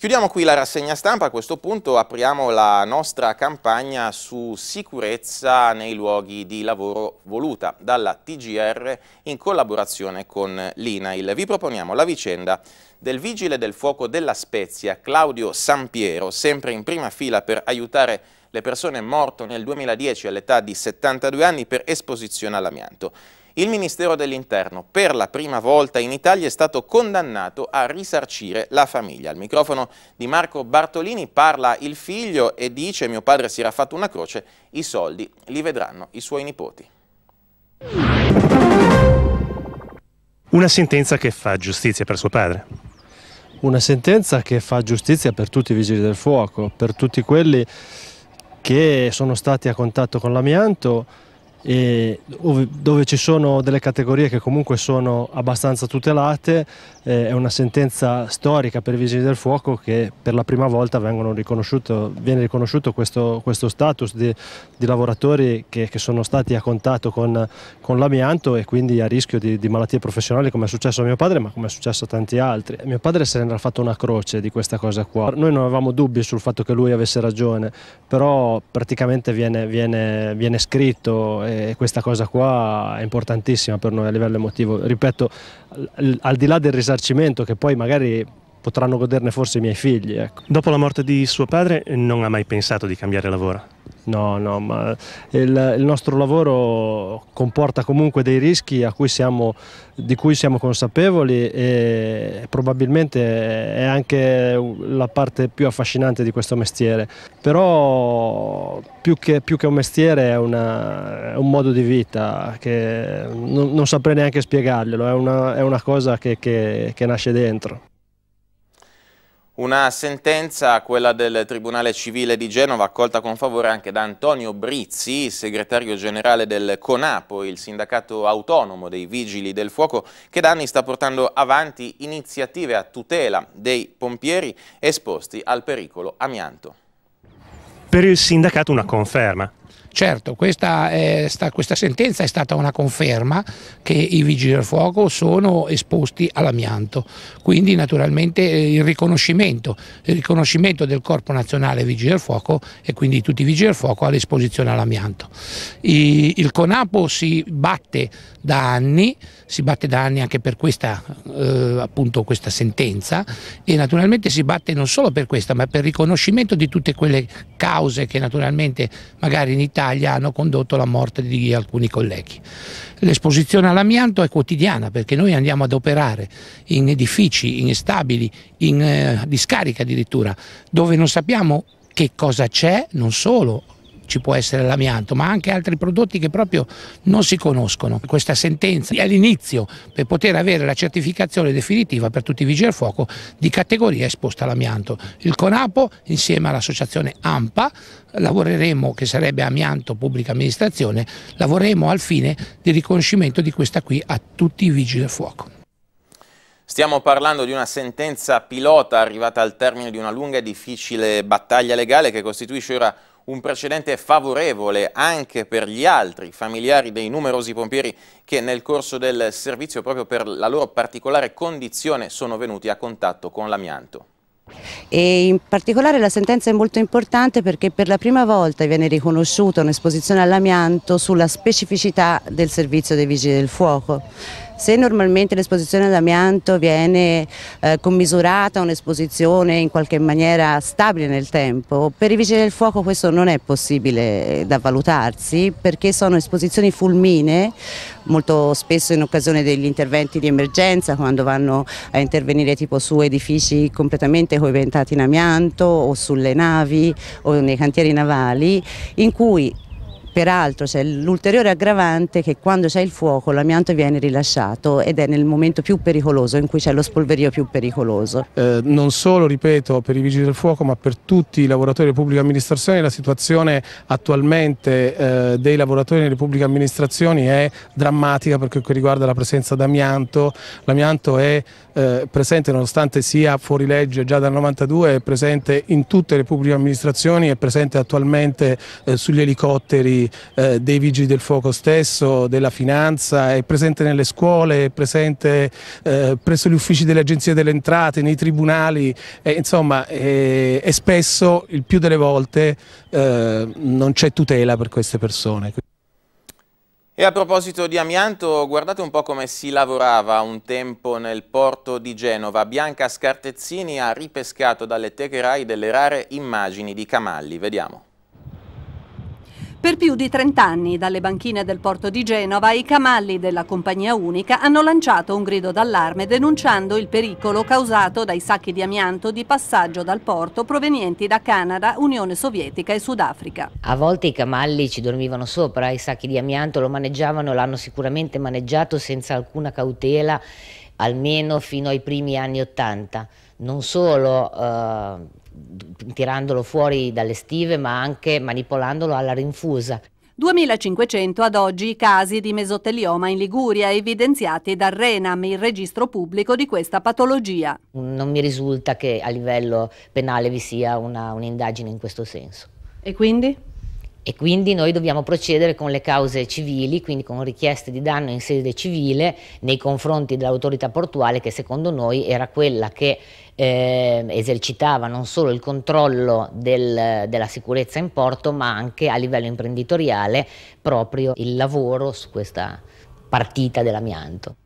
Chiudiamo qui la rassegna stampa, a questo punto apriamo la nostra campagna su sicurezza nei luoghi di lavoro voluta dalla TGR in collaborazione con l'INAIL. Vi proponiamo la vicenda del vigile del fuoco della Spezia, Claudio Sampiero, sempre in prima fila per aiutare le persone morte nel 2010 all'età di 72 anni per esposizione all'amianto. Il Ministero dell'Interno per la prima volta in Italia è stato condannato a risarcire la famiglia. Al microfono di Marco Bartolini parla il figlio e dice mio padre si era fatto una croce, i soldi li vedranno i suoi nipoti. Una sentenza che fa giustizia per suo padre. Una sentenza che fa giustizia per tutti i vigili del fuoco, per tutti quelli che sono stati a contatto con l'amianto dove ci sono delle categorie che comunque sono abbastanza tutelate, eh, è una sentenza storica per i vigili del fuoco che per la prima volta riconosciuto, viene riconosciuto questo, questo status di, di lavoratori che, che, sono stati a contatto con, con l'amianto e quindi a rischio di, di, malattie professionali come è successo a mio padre ma come è successo a tanti altri. Mio padre se ne era fatto una croce di questa cosa qua, noi non avevamo dubbi sul fatto che lui avesse ragione, però praticamente viene, viene, viene scritto e questa cosa qua è importantissima per noi a livello emotivo. Ripeto, al, al di là del risarcimento che poi magari potranno goderne forse i miei figli. Ecco. Dopo la morte di suo padre non ha mai pensato di cambiare lavoro? No, no, ma il, il nostro lavoro comporta comunque dei rischi cui siamo, di cui siamo consapevoli e probabilmente è anche la parte più affascinante di questo mestiere. Però più che, più che un mestiere è, una, è, un modo di vita che non, non saprei neanche spiegarglielo, è una, è una cosa che, che, che nasce dentro. Una sentenza, quella del Tribunale Civile di Genova, accolta con favore anche da Antonio Brizzi, segretario generale del CONAPO, il sindacato autonomo dei Vigili del Fuoco, che da anni sta portando avanti iniziative a tutela dei pompieri esposti al pericolo amianto. Per il sindacato una conferma. Certo, questa, sta, questa, sentenza è stata una conferma che i vigili del fuoco sono esposti all'amianto, quindi naturalmente eh, il riconoscimento, il riconoscimento, del Corpo Nazionale Vigili del Fuoco e quindi tutti i vigili del fuoco all'esposizione all'amianto. il CONAPO si batte da anni, si batte da anni anche per questa, eh, questa sentenza e naturalmente si batte non solo per questa ma per il riconoscimento di tutte quelle cause che naturalmente magari in Italia hanno condotto alla morte di alcuni colleghi. L'esposizione all'amianto è quotidiana perché noi andiamo ad operare in edifici instabili, in eh, discariche addirittura, dove non sappiamo che cosa c'è, non solo ci può essere l'amianto, ma anche altri prodotti che proprio non si conoscono. Questa sentenza è l'inizio per poter avere la certificazione definitiva per tutti i vigili del fuoco di categoria esposta all'amianto. Il CONAPO insieme all'associazione AMPA lavoreremo, che sarebbe amianto pubblica amministrazione, lavoreremo al fine del riconoscimento di questa qui a tutti i vigili del fuoco. Stiamo parlando di una sentenza pilota arrivata al termine di una lunga e difficile battaglia legale che costituisce ora un precedente favorevole anche per gli altri familiari dei numerosi pompieri che nel corso del servizio, proprio per la loro particolare condizione, sono venuti a contatto con l'amianto. E in particolare la sentenza è molto importante perché per la prima volta viene riconosciuta un'esposizione all'amianto sulla specificità del servizio dei vigili del fuoco se normalmente l'esposizione ad amianto viene eh, commisurata a un'esposizione in qualche maniera stabile nel tempo, per i vigili del fuoco questo non è possibile eh, da valutarsi perché sono esposizioni fulmine, molto spesso in occasione degli interventi di emergenza quando vanno a intervenire tipo su edifici completamente coiventati in amianto o sulle navi o nei cantieri navali in cui Peraltro c'è l'ulteriore aggravante che quando c'è il fuoco l'amianto viene rilasciato ed è nel momento più pericoloso in cui c'è lo spolverio più pericoloso. Eh, non solo, ripeto, per i vigili del fuoco ma per tutti i lavoratori della pubblica amministrazione la situazione attualmente eh, dei lavoratori delle pubbliche amministrazioni è drammatica perché che riguarda la presenza d'amianto. L'amianto è eh, presente nonostante sia fuori legge già dal 92, è presente in tutte le pubbliche amministrazioni, è presente attualmente eh, sugli elicotteri eh, dei vigili del fuoco stesso, della finanza, è presente nelle scuole, è presente eh, presso gli uffici delle agenzie delle entrate, nei tribunali, eh, insomma e eh, spesso, il più delle volte, eh, non c'è tutela per queste persone. E a proposito di amianto, guardate un po' come si lavorava un tempo nel porto di Genova. Bianca Scartezzini ha ripescato dalle techerai delle rare immagini di Camalli. Vediamo. Per più di 30 anni dalle banchine del porto di Genova i camalli della compagnia unica hanno lanciato un grido d'allarme denunciando il pericolo causato dai sacchi di amianto di passaggio dal porto provenienti da Canada, Unione Sovietica e Sudafrica. A volte i camalli ci dormivano sopra, i sacchi di amianto lo maneggiavano, l'hanno sicuramente maneggiato senza alcuna cautela almeno fino ai primi anni Ottanta. Non solo... Eh, tirandolo fuori dalle stive ma anche manipolandolo alla rinfusa. 2.500 ad oggi i casi di mesotelioma in Liguria evidenziati dal RENAM, il registro pubblico di questa patologia. Non mi risulta che a livello penale vi sia un'indagine un in questo senso. E quindi? e quindi noi dobbiamo procedere con le cause civili, quindi con richieste di danno in sede civile nei confronti dell'autorità portuale che secondo noi era quella che eh, esercitava non solo il controllo del, della sicurezza in porto ma anche a livello imprenditoriale proprio il lavoro su questa partita dell'amianto.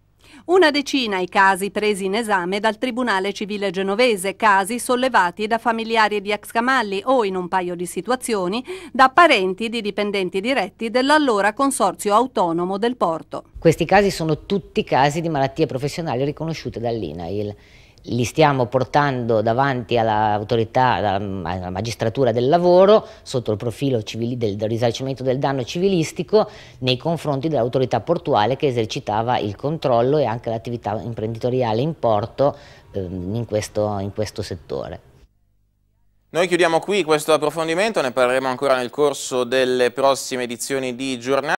Una decina i casi presi in esame dal Tribunale Civile Genovese, casi sollevati da familiari di ex Camalli o, in un paio di situazioni, da parenti di dipendenti diretti dell'allora Consorzio Autonomo del Porto. Questi casi sono tutti casi di malattie professionali riconosciute dall'INAIL li stiamo portando davanti all'autorità, alla magistratura del lavoro sotto il profilo civili, del, del, risarcimento del danno civilistico nei confronti dell'autorità portuale che esercitava il controllo e anche l'attività imprenditoriale in porto eh, in, questo, in questo settore. Noi chiudiamo qui questo approfondimento, ne parleremo ancora nel corso delle prossime edizioni di giornale.